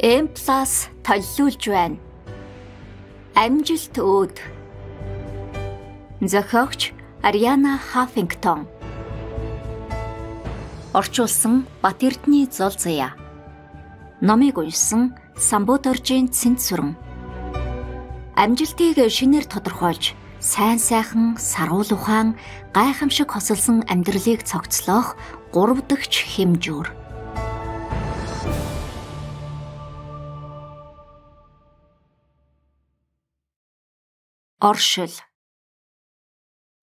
M+ толлуулж байна. Амжилт өөд. Зохиогч Ариана Хафингтон. Орчуулсан Батэрдний зул заяа. Номыг уншсан Самбуторжийн Цэнт сүрэн. Амжилтыг шинээр тодорхойлж сайн сайхан саруул ухаан гайхамшиг хосолсон амьдралыг цогцлоох гурав дахь хэмжүүр. Оршил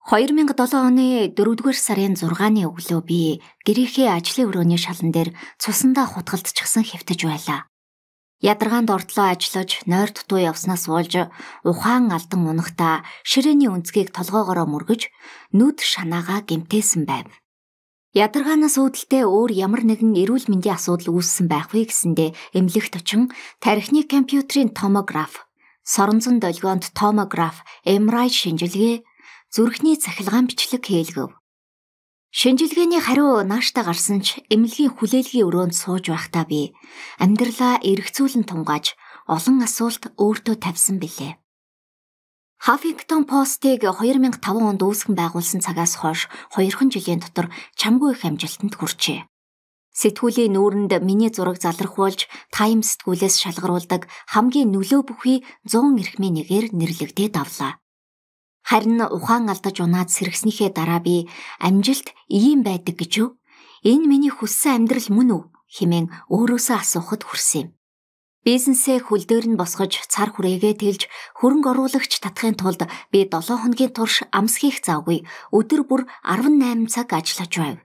2007 оны 4-р сарын 6-ны өглөө би гэрийнхээ ажлын өрөөний шалан дээр цусандаа хутгалдчихсан хэвтэж байлаа. Ядаргаанд ортлоо ажиллаж, нойр дутуу явснаас уулж, ухаан алдан унахтаа ширээний өнцгийг толгоогоороо мөргөж, нүд шанаагаа гэмтээсэн байв. Ядаргаанаас үүдэлтэй өөр ямар нэгэн эрүүл мэндийн асуудал үүссэн байх вэ гэсэндэ эмнэлэгт очин тархины компьютерийн томограф соронзон долгионд томограф, MRI шинжилгээ, зүрхний цахилгаан бичлэг хийлгэв. Шинжилгээний хариу нааштай гарсан ч эмнэлгийн хүлээлгийн өрөөнд сууж байхдаа би амьдралаа эргцүүлэн тунгааж олон асуулт өөртөө тавьсан билээ. Huffington Post-ийг 2005 онд үүсгэн байгуулсан цагаас хойш хоёрхан жилийн дотор чамгүй их амжилтанд хүрчээ. Сэтгүүлийн нүүрэнд миний зураг залрахуулж тайм сэтгүүлээс шалгаруулдаг хамгийн нөлөө бүхий 100 эрхмийн нэгээр нэрлэгдээд авлаа. Харин ухаан алдаж унаад сэргснийхээ дараа би амжилт ийм байдаг гэж юу? Энэ миний хүссэн амьдрал мөн үү хэмээн өөрөөсөө асуухад хүрсэн юм. Бизнесээ хүлдээр нь босгож цар хүрээгээ тэлж хөрөнгө оруулагч татахын тулд би 7 хоногийн турш амс хийх завгүй өдөр бүр 18 цаг ажиллаж байв.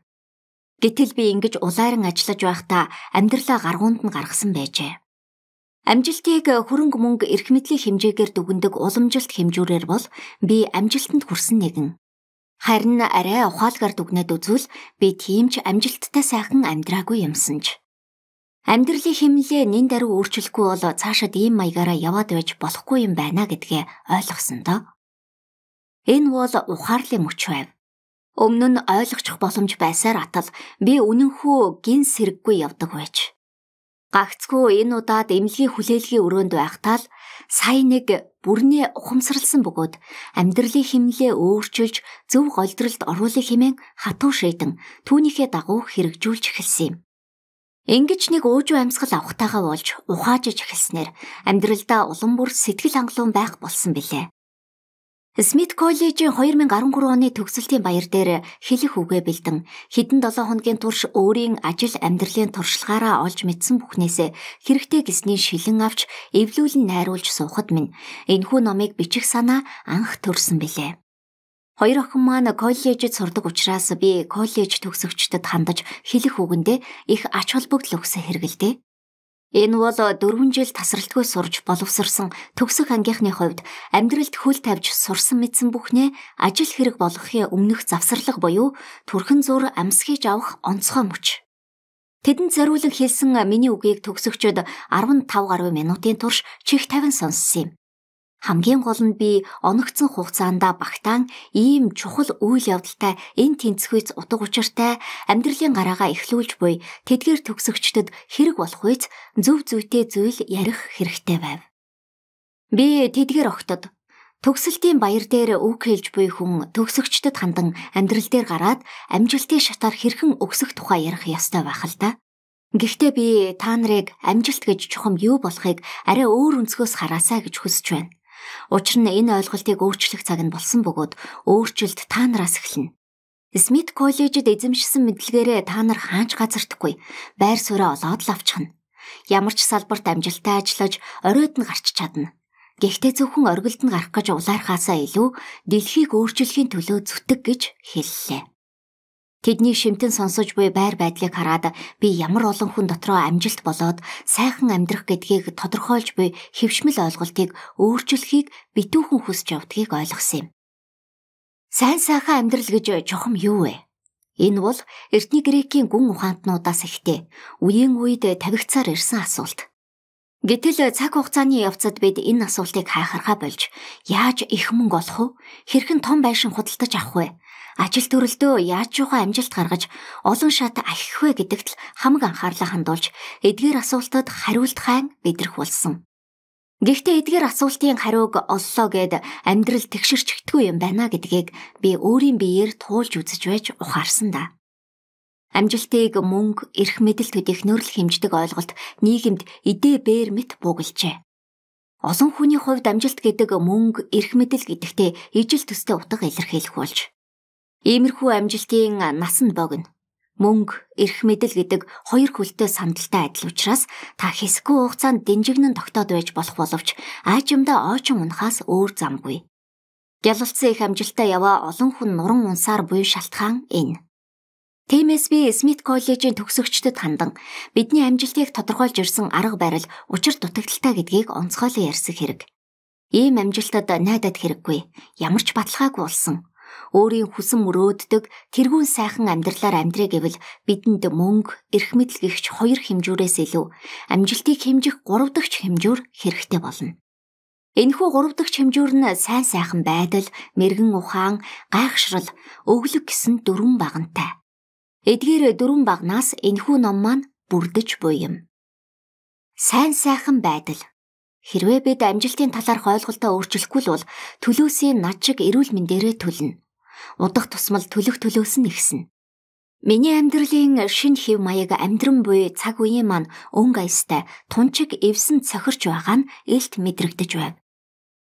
Гэтэл би ингэж улайран ажиллаж байхдаа амьдралаа гаргуунд нь гаргасан байжээ. Амжилтыг хөрөнгө мөнгө эрх мэдлийн хэмжээгээр дүгндэг уламжилт хэмжүүрээр бол би амжилтанд хүрсэн нэгэн. Харин арай ухаалгаар дүгнээд үзвэл би тийм ч амжилттай сайхан амьдраагүй юмсанч. Амьдралын хэмнэлээ нин даруй өөрчлөхгүй бол цаашид ийм маягаараа яваад байж болохгүй юм байна гэдгээ ойлгосон доо. Энэ бол ухаарлын мөч байв. Өмнө нь ойлгочих боломж байсаар атал би үнэнхүү гин сэрэггүй явдаг байж. Гагцгүй энэ удаад эмнэлгийн хүлээлгийн өрөөнд байхтаа л сая нэг бүрнээ ухамсарлсан бөгөөд амьдралын хэмнэлээ өөрчилж зөв голдролд оруулах хэмээн хатуу шийдэн түүнийхээ дагуу хэрэгжүүлж эхэлсэн юм. Ингиж нэг уужуу амьсгал авахтайгаа болж ухаажж эхэлснээр амьдралдаа улам бүр сэтгэл хангалуун байх болсон билээ. Смит коллежийн 2013 оны төгсөлтийн баяр дээр хэлэх үгээ бэлдэн хэдэн 7 хоногийн турш өөрийн ажил амьдралын туршлагаараа олж мэдсэн бүхнээсээ хэрэгтэй гэсний шилэн авч эвлүүлэн найруулж суухад минь энэхүү номыг бичих санаа анх төрсэн билээ. Хоёр охин маань коллежид сурдаг учраас би коллеж төгсөгчдөд хандаж хэлэх үгэндээ их ач холбогдол өгсөн хэрэгэлдэ. Энэ бол 4 жил тасралтгүй сурж боловсрсан төгсөх ангийнхны хувьд амьдралд хөл тавьж сурсан мэдсэн бүхнээ ажил хэрэг болгохын өмнөх завсарлах буюу төрхөн зур амсгийж авах онцгой мөч. Тэдэнд зориулан хэлсэн миний үгийг төгсөгчд 15 гаруй минутын турш чих тавин сонссон юм. Хамгийн гол нь би оногцсон хугацаанд багтаан ийм чухал үйл явдалтай энэ тэнцвэц утга учиртай амьдралын гараагаа эхлүүлж буй тэдгээр төгсөгчдөд хэрэг болох үйс зөв зүйтэй зүйл ярих хэрэгтэй байв. Би тэдгээр огтод Төгсөлтийн баяр дээр үг хэлж буй хүн төгсөгчдөд хандан амьдрал дээр гараад амжилтын шатаар хэрхэн өгсөх тухай ярих ёстой байх л да. Гэхдээ би та нарыг амжилт гэж чухам юу болохыг арай өөр өнцгөөс хараасаа гэж хүсэж байна. Учир нь энэ ойлголтыг өөрчлөх цаг нь болсон бөгөөд өөрчлөлт та нараас эхэлнэ. Смит коллежид эзэмшсэн мэдлэгээрээ та нар хаач газартгүй байр сууриа олоод л авчихна. Ямар ч салбарт амжилттай ажиллаж оройд нь гарч чадна. Гэхдээ зөвхөн оргилд нь гарах гэж улаархаасаа илүү дэлхийг өөрчлөхийн төлөө зүтгэх гэж хэллээ. Тэдний шимтэн сонсож буй байр байдлыг хараад би ямар олон хүн дотроо амжилт болоод сайхан амьдрах гэдгийг тодорхойлж буй хөвшмөл ойлголтыг өөрчлөхийг битүүхэн хүсж явдгийг ойлгосон юм. Сайн сайхан амьдрал гэж чухам юу вэ? Энэ бол эртний грекийн гүн ухаантнуудаас ихтэй үеийн үед тавигцаар ирсэн асуулт. Гэтэл э, цаг хугацааны явцад бид энэ асуултыг хайхархаа болж яаж их мөнгө олох вэ? Хэрхэн том байшин худалдаж авах вэ? Ажил төрөлдөө яаж чухал амжилт гаргаж олон шат ахих вэ гэдэгт л хамаг анхаарлаа хандуулж эдгээр асуултад хариулт хайн бидэрхүүлсэн. Гэхдээ эдгээр асуултын хариуг оллоо гэд амьдрал тэгшэрч хтгүү юм байна гэдгийг би өөрийн биеэр туулж үзэж байж ухаарсан даа. Амжилтыг мөнгө, эрх мэдэл төдийх нөөрлөх хэмждэг ойлголт нийгэмд эдээ бээр мэт буугалжээ. Олон хүний хувьд амжилт гэдэг мөнгө, эрх мэдэл гэдэгтэй ижил төстэй утга илэрхийлэх болж. Иймэрхүү амжилтын нас нь богино. Мөнгө, эрх мэдэл гэдэг хоёр хөлтэй сандалтай адил учраас та хэсэггүй хугацаанд дэнжигнэн тогтоод байж болох боловч аажимдаа оочин унахаас өөр замгүй. Гялалцсан их амжилтаа яваа олон хүн нуран унсаар буй шалтгаан энэ. Тиймээс би Смит коллежийн төгсөгчдөд хандан бидний амжилтыг тодорхойлж ирсэн арга барил учир дутагдaltaа гэдгийг онцгойлон ярьсан хэрэг. Ийм амжилтад найдад хэрэггүй. Ямар ч баталгаагүй болсон. Өөрийн хүсэн мөрөөддөг тэрүүн сайхан амьдралаар амьдрэ гэвэл бидэнд мөнгө, эрх мэдэл гихч хоёр хэмжүүрээс илүү амжилтыг хэмжих гурав дахь хэмжүүр хэрэгтэй болно. Энэхүү гуравдагч хэмжүүр нь сайн сайхан байдал, мэрэгэн ухаан, гайхшрал, өглөг гэсэн дөрвөн багантай. Эдгээр дөрвөн багнаас энэхүү ном маань бүрдэж буй юм. Сайн сайхан байдал. Хэрвээ бид амжилтын талаарх ойлголтоо өөрчлөхгүй л бол төлөөсөө над шиг эрүүл мэндээрээ төлнө. Удах тусмал төлөх төлөөс нь ихснэ. Миний амьдралын шин хэв маяг амьдран буй цаг үеийн маань өнг аястай тунчиг эвсэн цохирч байгаа нь илт мэдрэгдэж байв.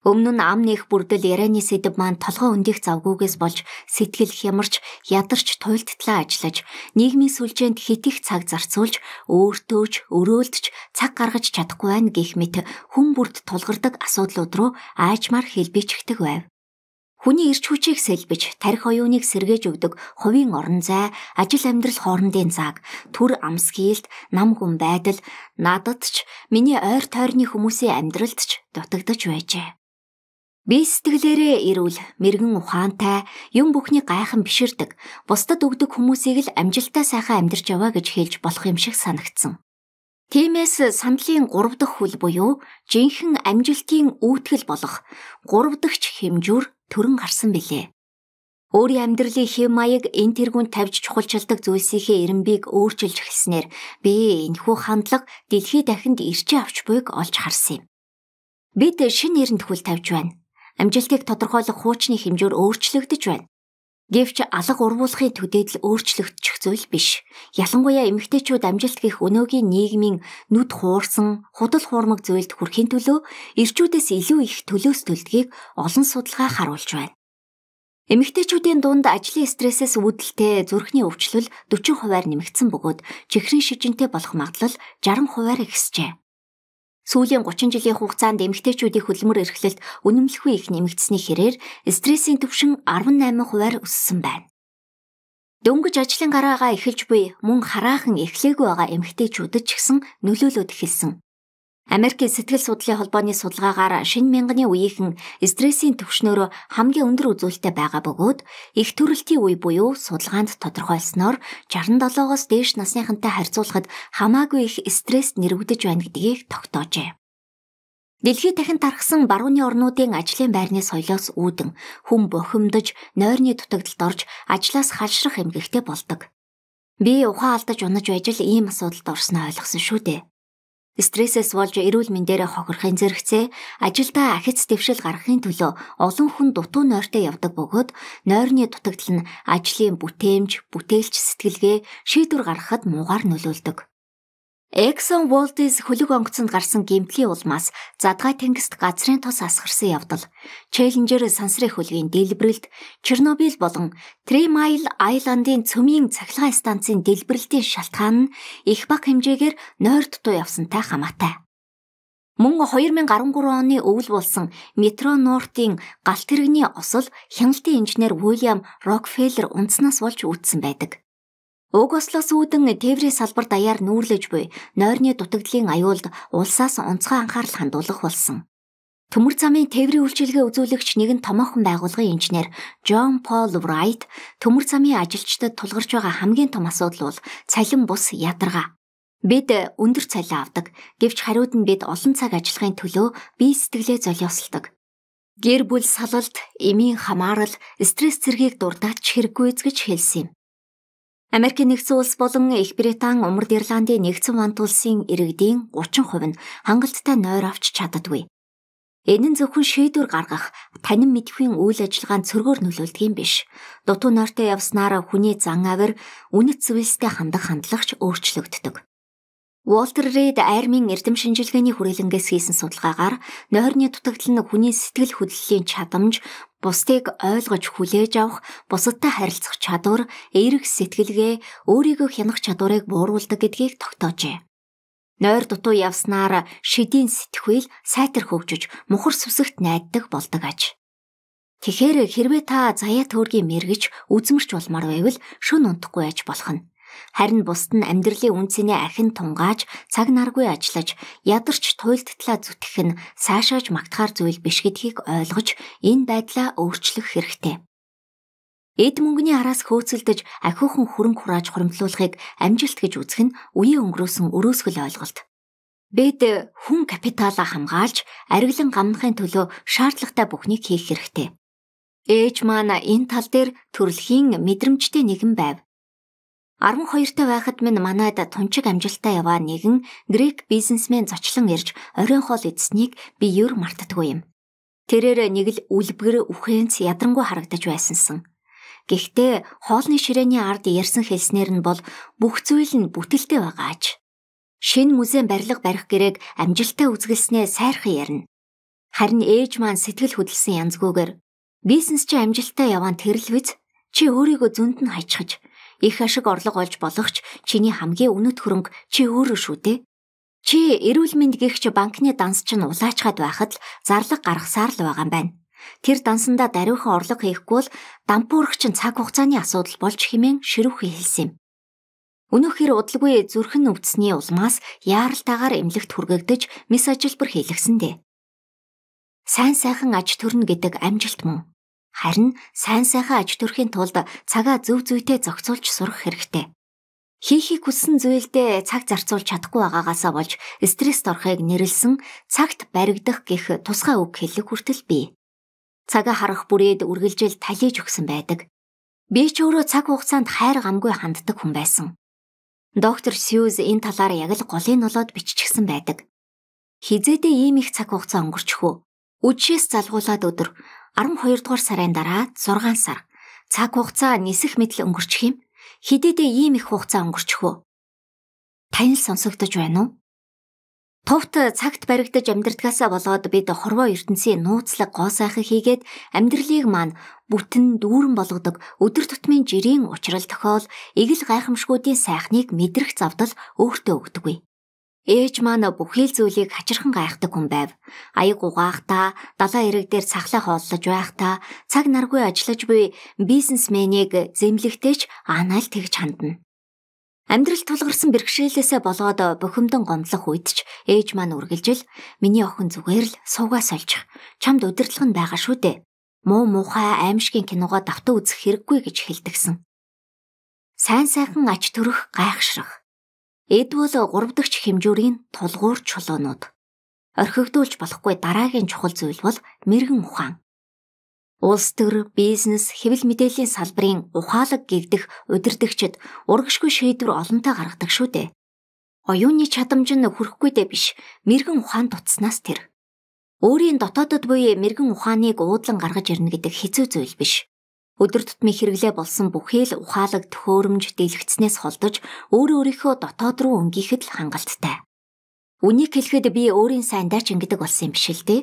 Өмнө нь ам нэх бүрдэл ярианы сэдв маань толгой өндих завгүйгээс болж сэтгэл хямарч ядарч туйлдтлаа ажиллаж нийгмийн сүлжээнд хитэх цаг зарцуулж өөртөөж өрөөлдөж цаг гаргаж чадахгүй байна гэх мэт хүн бүрд тулгардаг асуудлууд руу аажмаар хэлбичдэг байв. Хүний эрч хүчийг сэлбэж, тарих оюуныг сэргээж өгдөг хувийн орон зай, ажил амьдрал хоорондын цаг, төр амсгийлт, нам хүн байдал надад ч миний ойр тойрны хүмүүсийн амьдралд ч дутагдж байжээ. Би сэтгэлээрээ ирүүл, мэрэгэн ухаантай, юм бүхний гайхан биширдэг, бусдад өгдөг хүмүүсийг л амжилттай сайхан амьдарч яваа гэж хэлж болох юм шиг санагдсан. Тиймээс сандлын 3 дахь хүл буюу жинхэнэ амжилтын үүтгэл болох 3 дахьч хэмжүүр төрөн гарсан билээ. Өөрийн амьдралын хэм маяг энэ тэргүүнд тавьж чухалчилдаг зүйлсийнхээ эренбийг өөрчилж эхэлснээр би энэхүү хандлага дэлхий дахинд ирчээ авч буйг олж харсан юм. Бид шинэ эрэнд хүл тавьж байна амжилтыг тодорхойлох хуучны хэмжээр өөрчлөгдөж байна. Гэвч алга урвуулахын төдийдл өөрчлөгдчих зүйл биш. Ялангуяа эмэгтэйчүүд амжилт гэх өнөөгийн нийгмийн нүд хуурсан, худал хуурмаг зүйлд хүрэхин төлөө ирчүүдээс илүү их төлөөс төлдгийг олон судалгаа харуулж байна. Эмэгтэйчүүдийн дунд ажлын стрессээс үүдэлтэй зүрхний өвчлөл 40 хувиар нэмэгдсэн бөгөөд чихрийн шижинтэй болох магадлал 60 хувиар ихсжээ. Сүүлийн 30 жилийн хугацаанд эмэгтэйчүүдийн хөдөлмөр эрхлэлт үнэмлэхүй их нэмэгдсэний хэрээр стрессийн түвшин 18 хувиар өссөн байна. Дөнгөж ажлын гараагаа эхэлж буй мөн хараахан эхлээгүй байгаа эмэгтэйчүүдэд ч гэсэн нөлөөлөд эхэлсэн. Америкийн сэтгэл судлалын холбооны судалгаагаар шинэ мянганы үеийнхэн стрессийн түвшнөөрөө хамгийн өндөр үзүүлэлттэй байгаа бөгөөд их төрөлтийн үе буюу судалгаанд тодорхойлсноор 67-оос дээш насныхантай харьцуулахад хамаагүй их стресс нэрвэгдэж байна гэдгийг тогтоожээ. Дэлхий дахин тархсан барууны орнуудын ажлын байрны соёлоос үүдэн хүн бохимдож, нойрны дутагдлалд орж, ажлаас халшрах эмгэгтэй болдог. Би ухаан алдаж унаж байж л ийм асуудалд орсноо ойлгосон шүү дээ. Стрессээс болж эрүүл мэндээрээ хохирохын зэрэгцээ ажилдаа ахиц дэвшил гаргахын төлөө олон хүн дутуу нойртой явдаг бөгөөд нойрны дутагдал нь ажлын бүтээмж, бүтээлч сэтгэлгээ шийдвэр гаргахад муугар нөлөөлдөг. Exxon Valdez хөлөг онгоцонд гарсан гимтлийн улмаас задгай тэнгист газрын тос асгарсан явдал, Challenger сансрын хөлгийн дэлбэрэлт, Чернобиль болон Three Mile Island-ийн цөмийн цахилгаан станцын дэлбэрэлтийн шалтгаан нь их бага хэмжээгээр нойрд туу явсантай хамаатай. Мөн 2013 оны өвөл болсон Metro North-ийн галт тэрэгний осол хяналтын инженер Уильям Рокфеллер унснаас болж үүдсэн байдаг. Уг ослоос үүдэн тээврийн салбар даяар нүүрлэж буй нойрны дутагдлын аюулд улсаас онцгой анхаарал хандуулах болсон. Төмөр замын тээврийн үйлчилгээ үзүүлэгч нэгэн томоохон байгуулгын инженер Джон Пол Райт төмөр замын ажилчдад тулгарч байгаа хамгийн том асуудал бол цалин бус ядаргаа. Бид өндөр цалин авдаг. Гэвч хариуд нь бид олон цаг ажиллахын төлөө бие сэтгэлээ золиослдог. Гэр бүл салалт, эмийн хамаарал, стресс зэргийг дурдаад ч хэрэггүй эзгэж хэлсэн юм. Америк нэгдсэн улс болон Их Британь, Умард Ирландын нэгдсэн вант улсын иргэдийн 30% нь хангалттай нойр авч чаддаггүй. Энэ нь зөвхөн шийдвэр гаргах, танин мэдхийн үйл ажиллагаанд цөргөөр нөлөөлдөг юм биш. Дутуу нойртой явснараа хүний зан авир, үнэт зүйлстэй хандах хандлагч өөрчлөгддөг. Walter Reed армийн эрдэм шинжилгээний хүрээлэнгээс хийсэн судалгаагаар нойрны дутагдал нь хүний сэтгэл хөдлөлийн чадамж, бусдыг ойлгож хүлээж авах, бусадтай харилцах чадвар, эерэг сэтгэлгээ, өөрийгөө хянах чадварыг бууруулдаг гэдгийг тогтоожээ. Нойр дутуу явснаар шидийн сэтгвэл сайтар хөгжиж, мухар сүсэгт найддаг болдог аж. Тэгэхээр хэрвээ та заяа төөргийн мэрэгч үзмэрч болмоор байвал шүн унтахгүй аж болох нь. Харин бусад нь амьдралын үнцний ахин тунгааж, цаг наргүй ажиллаж, ядарч туйлдтлаа зүтгэх нь цаашааж магтахаар зүйл биш гэдгийг ойлгож, энэ байдлаа өөрчлөх хэрэгтэй. Эд мөнгөний араас хөөцөлдөж ахиухан хөрөнгө хурааж хуримтлуулахыг амжилт гэж үзэх нь үеийн өнгөрөөсөн өрөөсгөл ойлголт. Бид хүн капиталаа хамгаалж, ариглан гамнахын төлөө шаардлагатай бүхнийг хийх хэрэгтэй. Ээж маань энэ тал дээр төрөлхийн мэдрэмжтэй нэгэн байв. 12-т байхад минь манайд тунчиг амжилтаа яваа нэгэн грек бизнесмен зочлон ирж оройн хоол идсэнийг би юр мартдаггүй юм. Тэрээр нэг л үлбгэр үхэнц ядрангуй харагдаж байсансан. Гэхдээ хоолны ширээний ард ярьсан хэлснээр нь бол бүх зүйл нь бүтэлтэй байгаач. Шинэ музейн барилга барих гэрээг амжилтаа үзгэлснээ сайрхан ярина. Харин ээж маань сэтгэл хөдлөсөн янзгүйгээр бизнес чи амжилтаа яваан тэрл биз? Чи өөрийгөө зөнд нь хайчхаж их ашиг орлого олж болох ч чиний хамгийн өнөд хөрөнгө чи өөрөө шүү дээ. Чи эрүүл мэндгийгч банкны данс чинь улаачхад байхад л зарлаг гаргасаар л байгаа юм байна. Тэр дансандаа даруйхан орлого хийхгүй л дампуурх чинь цаг хугацааны асуудал болж хэмээн ширүүхэн хэлсэн юм. Өнөөхөр удалгүй зүрхэн өвдсөний улмаас яаралтайгаар эмнэлэгт хүргэгдэж мис ажилбар хийлгсэн дээ. Сайн сайхан аж төрнө гэдэг амжилт мөн Харин сайн сайхан аж төрхийн тулд цагаа зөв зөвтэй зохицуулж сурах хэрэгтэй. Хийхийг хүссэн зүйлдээ цаг зарцуулж чадахгүй байгаагаасаа болж стресст орохыг нэрэлсэн цагт баригдах гэх тусгай үг хэллэг хүртэл бий. Цагаа харах бүрээд үргэлжил талиж өгсөн байдаг. Би ч өөрөө цаг хугацаанд хайр гамгүй ханддаг хүн байсан. Доктор Сьюз энэ талаар яг л голын нолоод биччихсэн байдаг. Хизээдээ ийм их цаг хугацаа өнгөрчихөө. Үдшээс залгуулад өдөр 12 дугаар сарын дараа 6 сар цаг хугацаа нисэх мэдл өнгөрчих юм. Хидээдээ ийм их хугацаа өнгөрчих үү? Танил сонсогдож байна уу? Товт цагт баригдаж амьдртгаасаа болоод бид хорвоо ертөнцийн нууцлаг гоо сайхан хийгээд амьдралыг маань бүтэн дүүрэн болгодог өдөр тутмын жирийн уучрал тохиол эгэл гайхамшгуудын сайхныг мэдрэх завдал өөртөө өгдөггүй. Ээж маань бүхий л зүйлийг хачирхан гайхдаг хүн байв. Аяг угаахдаа, далайн ирэг дээр цахлаа хооллож байхдаа, цаг наргүй ажиллаж буй бизнесменийг зэмлэгтэйч анаал тэгж хандна. Амьдрал тулгарсан бэрхшээлээсээ болоод бухимдан гомдлох үед ч ээж маань үргэлжил миний охин зүгээр л суугаа сольчих. Чамд удирдлага нь байгаа шүү дээ. Муу муухай аимшигын киногоо давтан үзэх хэрэггүй гэж хэлдэгсэн. Сайн сайхан ач төрөх гайхшрах Эдвөл 3 дахь хэмжүүрийн тулгуур чулуунууд. Орхигдуулж болохгүй дараагийн чухал зүйл бол мэрэгэн ухаан. Улс төр, бизнес, хэвлэл мэдээллийн салбарын ухаалаг гэгдэх удирдгчид урагшгүй шийдвэр олонтаа гаргадаг шүү дээ. Оюуны чадамж нь хүрхгүйдээ биш, мэрэгэн ухаан дутснаас тэр. Өөрийн дотоодд буй мэрэгэн ухааныг уудлан гаргаж ирнэ гэдэг хэцүү зүйл биш. Өдөр тутмын хэрэглээ болсон бүхий л ухаалаг төхөөрөмж дэлгэцнээс холдож өөр өөрийнхөө дотоод руу өнгийхэд л хангалттай. Үнийг хэлэхэд би өөрийн сайндаа ч ингэдэг болсон юм биш л дээ.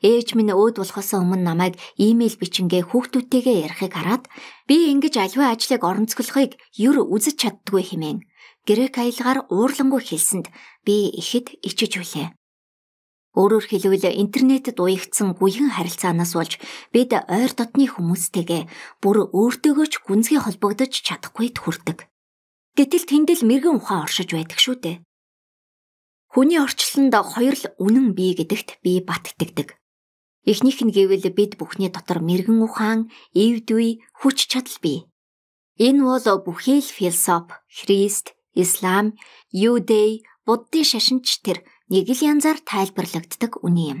Ээж минь өөд болохоос өмнө намайг имэйл бичингээ хүүхдүүтэйгээ ярихыг хараад би ингэж аливаа ажлыг оронцоглохыг юр үзэж чаддгүй хэмээн грек аялгаар уурлангуй хэлсэнд би ихэд ичиж үлээ. Өөрөөр хэлвэл интернетэд уягдсан гуйхан харилцаанаас болж бид ойр дотны хүмүүстэйгээ бүр өөртөөгөө ч гүнзгий холбогдож чадахгүй төрдөг. Гэтэл тэндэл мэрэгэн ухаан оршиж байдаг шүү дээ. Хүний орчлонд хоёр л үнэн бий гэдэгт би баттдагдаг. Эхнийх нь гэвэл бид бүхний дотор мэрэгэн ухаан, эвдүй, хүч чадал бий. Энэ бол бүхэл философи, Христ, Ислам, Юдей, Буддын шашинч төр нэг л янзаар тайлбарлагддаг үний юм.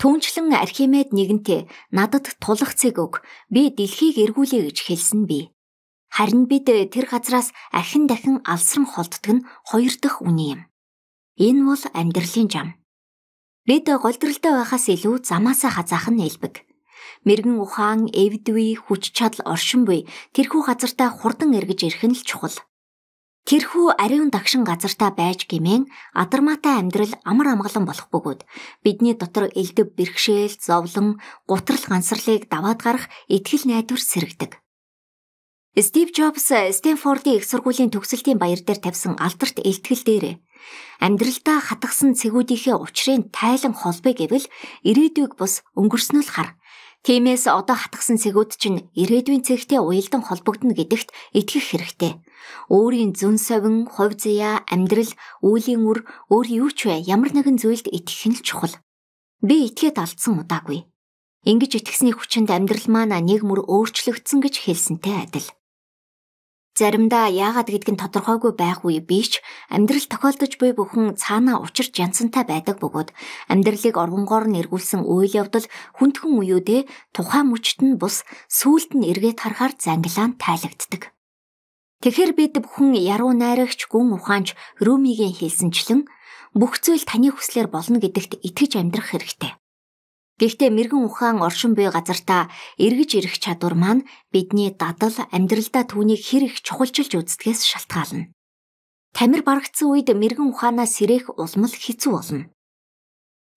Түүнчлэн Архимед нэгэнтээ надад тулах цэг өг. Би дэлхийг эргүүлье гэж хэлсэн би. Харин бид э, тэр газраас ахин дахин алсран холддог нь хоёр дахь үний юм. Энэ бол амьдралын зам. Бид голдралтай байхаас илүү замаасаа хазаахан нэлбэг. Мэргэн ухаан, эвдвэ, хүч чадал оршин буй тэрхүү газартаа хурдан эргэж ирэх нь л чухал. Тэрхүү ариун дагшин газартаа байж гимэн адармаатай амьдрал амар амгалан болох бөгөөд бидний дотор элдв бэрхшээл, зовлон, гутрал гансарлыг даваад гарах итгэл найдвар сэрэгдэг. Стив Джобс Стэнфордын их сургуулийн төгсөлтийн баяр дээр тавьсан алдарт илтгэл дээрээ амьдралдаа хатгсан цэгүүдийнхээ учрын тайлан холбыг гэвэл ирээдүйг бус өнгөрснөл хар Тиймээс одоо хатгсан цэгүүд чинь ирээдүйн цэгтэй уялдан холбогдно гэдэгт итгэх хэрэгтэй. Өөрийн зүн совин, хувь зэя, амьдрал, үүлийн үр, өөр юу ч вэ, ямар нэгэн зүйлд итгэх нь л чухал. Би итгээд алдсан удаагүй. Ингиж итгэсний хүчинд амьдрал маань нэг мөр өөрчлөгдсөн гэж хэлсэнтэй адил. Заримдаа яагаад гэдг нь тодорхойгүй байх үе биш амьдрал тохиолдож буй бүхэн цаанаа учирч янзантай байдаг бөгөөд амьдралыг оргонгоор нь эргүүлсэн үйл явдал хүндхэн үеүдээ тухайн мөчт нь бус сүулт нь эргээд харахаар зангилаан тайлагддаг. Тэгэхэр бид бүхэн яруу найрагч гүн ухаанч Рүмигийн хэлсэнчлэн бүх зүйл таны хүслээр болно гэдэгт итгэж амьдрах хэрэгтэй. Гэхдээ мэрэгэн ухаан оршин буй газартаа эргэж ирэх чадвар маань бидний дадал амьдралдаа түүнийг хэр их чухалчилж үздэгээс шалтгаална. Тамир барагдсан үед мэрэгэн ухаанаа сэрэх улмал хэцүү болно.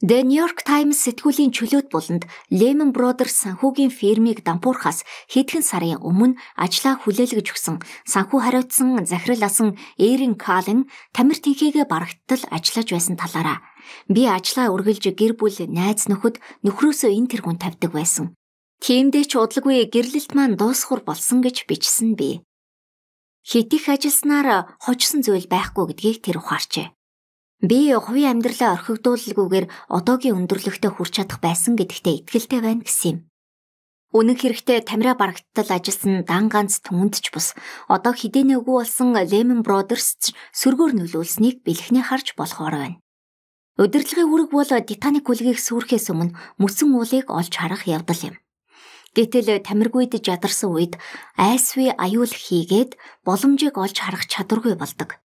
The New York Times сэтгүүлийн чөлөөт буланд Lehman Brothers санхүүгийн фирмийг дампуурхаас хэдхэн сарын өмнө ажлаа хүлээлгэж өгсөн санхүү хариуцсан захирал асан Эрин Каллен тамир тэнхээгээ барагттал ажиллаж байсан талаараа би ажлаа үргэлж гэр бүл найз нөхөд нөхрөөсөө энэ тэргүүн тавьдаг байсан. Тиймдээ ч удалгүй гэрлэлт маань дуусхур болсон гэж бичсэн би. Хитих ажилласнаар хожсон зүйл байхгүй гэдгийг тэр ухаарчээ. Би хувийн амьдралаа орхигдуулалгүйгээр одоогийн өндөрлөгтөө хүрч чадах байсан гэдэгтээ итгэлтэй байна гэсэн юм. Үнэн хэрэгтээ тамира барагдтал ажилласан дан ганц түнд ч бас одоо хідэнэ үгүй болсон Lehman Brothers ч сүргээр нөлөөлснийг бэлэхний харж болохоор байна. Удирдлагын үүрэг бол Титаник үлгийг сүрэхээс өмнө мөсөн уулыг олж харах явдал юм. Гэтэл тамиргүйд жадарсан үед айсви аюул хийгээд боломжийг олж харах чадваргүй болдог.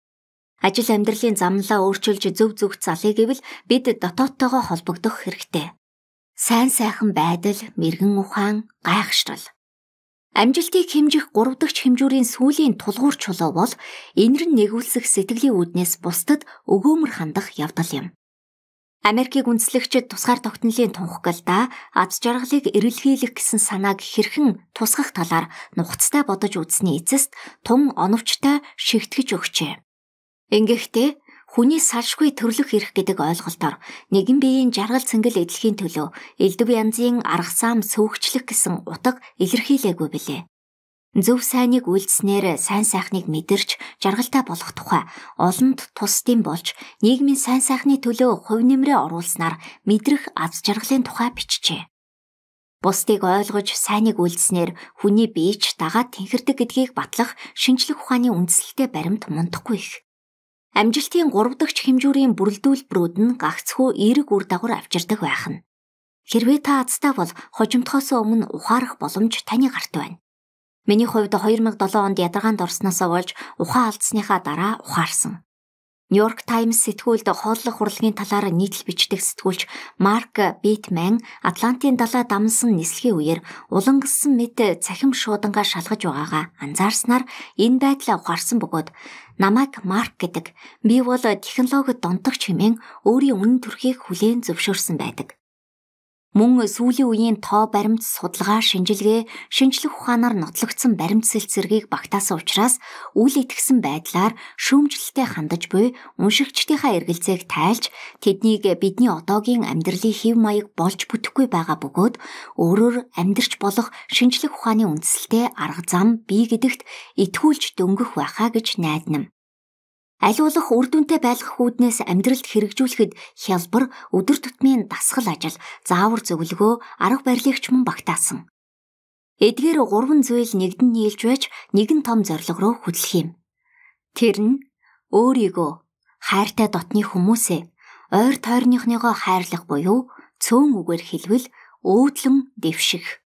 Ажил амьдралын замлаа өөрчилж зөв зөвх залыг гэвэл бид дотоодтойгоо холбогдох хэрэгтэй. Сайн сайхан байдал, мэрэгэн ухаан, гайхшрал. Амжилтыг хэмжих 3 дахь хэмжүүрийн сүүлийн тулгуур чулуу бол энэр нь нэгүүлсэх сэтгэлийн үүднээс бусдад өгөөмөр хандах явдал юм. Америкийг үндэслэгчд тусгаар тогтнолын тунхаглалда аз жаргалыг эрэлхийлэх гэсэн санааг хэрхэн тусгах талаар нухацтай бодож үзсний эцэст тун оновчтой шигтгэж өгчээ. Ингэхдээ хүний салшгүй төрлөх эрх гэдэг ойлголтоор нэгэн биеийн жаргал цэнгэл эдлэхийн төлөө элдв янзын аргасаам сөвөгчлөх гэсэн утга илэрхийлээгүй билээ. Зөв сайныг үйлдснээр сайн сайхныг мэдэрч жаргалтай болох тухай олонд тусдим болж нийгмийн сайн сайхны төлөө хувь нэмрээ оруулснаар мэдрэх аз жаргалын тухай бичжээ. Бусдыг ойлгож сайныг үйлдснээр хүний биеч дагаад тэнхэрдэг гэдгийг батлах шинжлэх ухааны үндсэлтэй баримт мундахгүй их амжилтын 3 дахь хэмжүүрийн бүрэлдүүлбэрүүд нь гагцхүү эерэг үр дагавар авчирдаг байх нь. Хэрвээ та азтай бол хожимдохоос өмнө ухаарах боломж таны гарт байна. Миний хувьд 2007 онд ядаргаанд орсноосоо болж ухаан алдсныхаа дараа ухаарсан. Нью-Йорк Таймс сэтгүүлд хооллох хурлагын талаар нийтл бичдэг сэтгүүлч Марк Битман Атлантын далай дамсан нислэгийн үеэр улангалсан мэд цахим шуудангаа шалгаж байгаагаа анзаарснаар энэ байдлаа ухаарсан бөгөөд намайг Марк гэдэг би бол технологид донтогч хэмээн өөрийн үнэн төрхийг хүлээн зөвшөөрсөн байдаг мөн сүүлийн үеийн тоо баримт судалгаа шинжилгээ шинжлэх ухаанаар нотлогдсон баримт сэлцэргийг багтаасан учраас үл итгэсэн байдлаар шүүмжлэлтэй хандаж буй уншигчдийнхаа эргэлзээг тайлж тэднийг бидний одоогийн амьдралын хэв маяг болж бүтэхгүй байгаа бөгөөд өөрөөр амьдрч болох шинжлэх ухааны үндсэлтэй арга зам бий гэдэгт итгүүлж дөнгөх байхаа гэж найдана. Аливуулах үр дүнтэй байлгах үүднээс амьдралд хэрэгжүүлэхэд хялбар, өдөр тутмын дасгал ажил, заавар зөвлөгөө, арга барилгч мөн багтаасан. Эдгээр гурван зүйл нэгдэн нийлж байж нэгэн том зорилго руу хөтлөх юм. Тэр нь өөрийгөө хайртай дотны хүмүүсээ ойр тойрныхныгоо хайрлах буюу цөөн үгээр хэлвэл өөдлөн дэвших